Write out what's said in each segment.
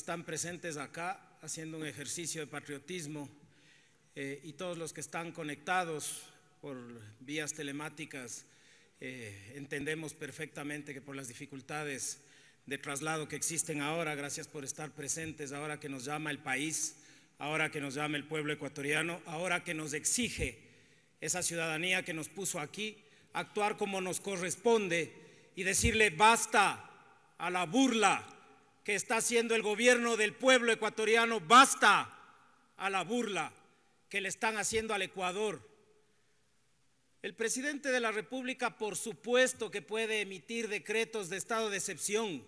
están presentes acá haciendo un ejercicio de patriotismo eh, y todos los que están conectados por vías telemáticas eh, entendemos perfectamente que por las dificultades de traslado que existen ahora, gracias por estar presentes ahora que nos llama el país, ahora que nos llama el pueblo ecuatoriano, ahora que nos exige esa ciudadanía que nos puso aquí, actuar como nos corresponde y decirle basta a la burla, que está haciendo el gobierno del pueblo ecuatoriano. Basta a la burla que le están haciendo al Ecuador. El presidente de la República, por supuesto que puede emitir decretos de estado de excepción.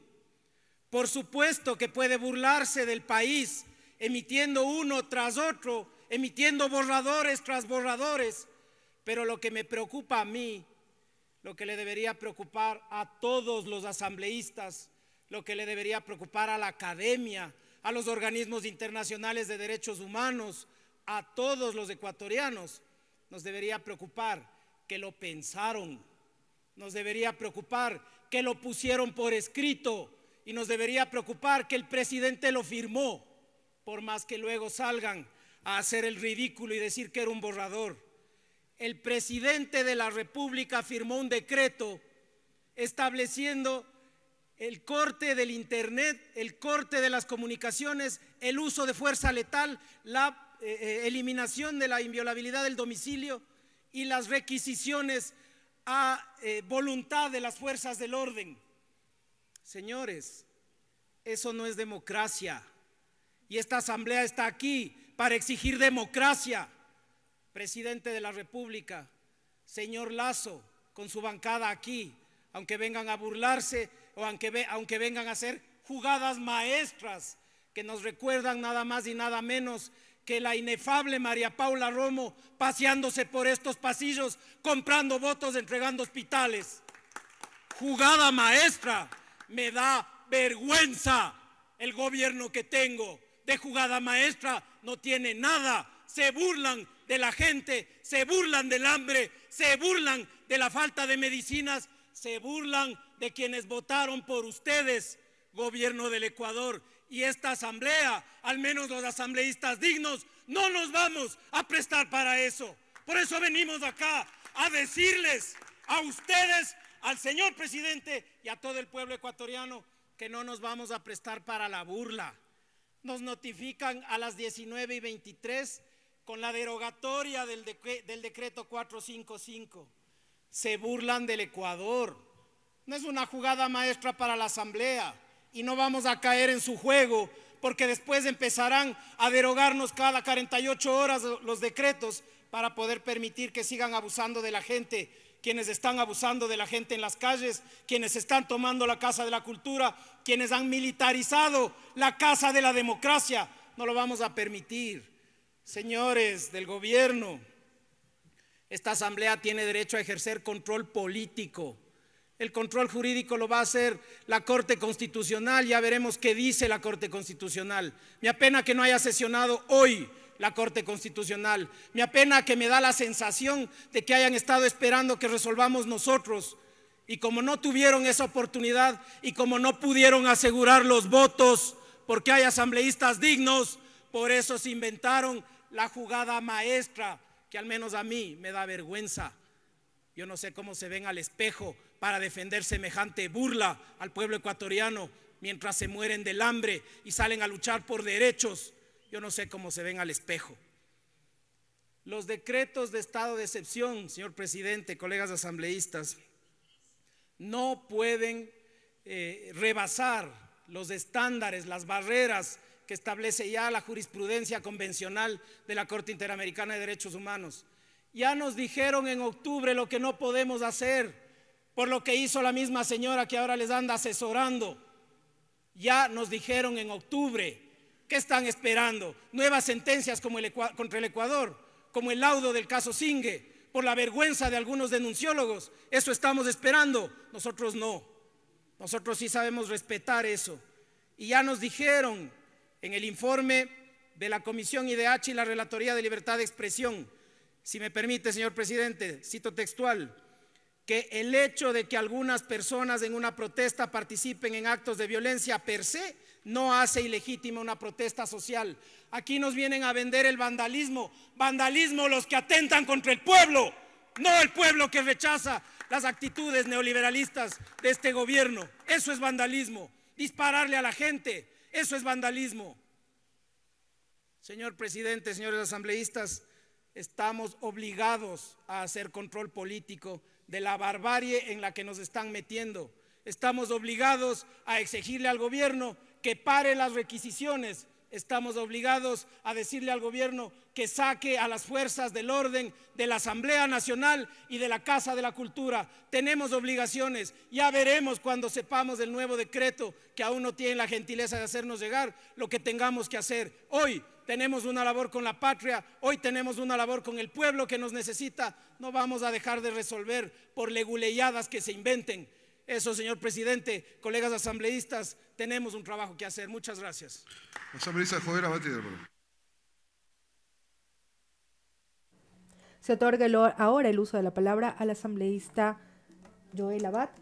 Por supuesto que puede burlarse del país, emitiendo uno tras otro, emitiendo borradores tras borradores. Pero lo que me preocupa a mí, lo que le debería preocupar a todos los asambleístas, lo que le debería preocupar a la academia, a los organismos internacionales de derechos humanos, a todos los ecuatorianos. Nos debería preocupar que lo pensaron, nos debería preocupar que lo pusieron por escrito y nos debería preocupar que el presidente lo firmó, por más que luego salgan a hacer el ridículo y decir que era un borrador. El presidente de la República firmó un decreto estableciendo el corte del Internet, el corte de las comunicaciones, el uso de fuerza letal, la eh, eh, eliminación de la inviolabilidad del domicilio y las requisiciones a eh, voluntad de las fuerzas del orden. Señores, eso no es democracia. Y esta asamblea está aquí para exigir democracia. Presidente de la República, señor Lazo, con su bancada aquí, aunque vengan a burlarse o aunque, aunque vengan a ser jugadas maestras que nos recuerdan nada más y nada menos que la inefable María Paula Romo paseándose por estos pasillos, comprando votos, entregando hospitales. Jugada maestra, me da vergüenza el gobierno que tengo. De jugada maestra no tiene nada. Se burlan de la gente, se burlan del hambre, se burlan de la falta de medicinas, se burlan de quienes votaron por ustedes, gobierno del Ecuador. Y esta asamblea, al menos los asambleístas dignos, no nos vamos a prestar para eso. Por eso venimos acá a decirles a ustedes, al señor presidente y a todo el pueblo ecuatoriano que no nos vamos a prestar para la burla. Nos notifican a las 19 y 23 con la derogatoria del, del decreto 455. Se burlan del Ecuador no es una jugada maestra para la Asamblea y no vamos a caer en su juego porque después empezarán a derogarnos cada 48 horas los decretos para poder permitir que sigan abusando de la gente, quienes están abusando de la gente en las calles, quienes están tomando la Casa de la Cultura, quienes han militarizado la Casa de la Democracia. No lo vamos a permitir. Señores del gobierno, esta asamblea tiene derecho a ejercer control político el control jurídico lo va a hacer la Corte Constitucional. Ya veremos qué dice la Corte Constitucional. Me apena que no haya sesionado hoy la Corte Constitucional. Me apena que me da la sensación de que hayan estado esperando que resolvamos nosotros. Y como no tuvieron esa oportunidad y como no pudieron asegurar los votos porque hay asambleístas dignos, por eso se inventaron la jugada maestra que al menos a mí me da vergüenza. Yo no sé cómo se ven al espejo para defender semejante burla al pueblo ecuatoriano mientras se mueren del hambre y salen a luchar por derechos. Yo no sé cómo se ven al espejo. Los decretos de estado de excepción, señor presidente, colegas asambleístas, no pueden eh, rebasar los estándares, las barreras que establece ya la jurisprudencia convencional de la Corte Interamericana de Derechos Humanos. Ya nos dijeron en octubre lo que no podemos hacer por lo que hizo la misma señora que ahora les anda asesorando. Ya nos dijeron en octubre. ¿Qué están esperando? Nuevas sentencias contra el Ecuador, como el laudo del caso Singue, por la vergüenza de algunos denunciólogos. Eso estamos esperando. Nosotros no. Nosotros sí sabemos respetar eso. Y ya nos dijeron en el informe de la Comisión IDH y la Relatoría de Libertad de Expresión si me permite, señor presidente, cito textual, que el hecho de que algunas personas en una protesta participen en actos de violencia per se no hace ilegítima una protesta social. Aquí nos vienen a vender el vandalismo, vandalismo los que atentan contra el pueblo, no el pueblo que rechaza las actitudes neoliberalistas de este gobierno. Eso es vandalismo, dispararle a la gente, eso es vandalismo. Señor presidente, señores asambleístas, estamos obligados a hacer control político de la barbarie en la que nos están metiendo. Estamos obligados a exigirle al gobierno que pare las requisiciones. Estamos obligados a decirle al gobierno que saque a las fuerzas del orden de la Asamblea Nacional y de la Casa de la Cultura. Tenemos obligaciones. Ya veremos cuando sepamos del nuevo decreto que aún no tiene la gentileza de hacernos llegar lo que tengamos que hacer. Hoy tenemos una labor con la patria, hoy tenemos una labor con el pueblo que nos necesita. No vamos a dejar de resolver por leguleyadas que se inventen. Eso, señor presidente, colegas asambleístas, tenemos un trabajo que hacer. Muchas gracias. Asambleísta Joder Se otorga ahora el uso de la palabra al asambleísta Joel Abad.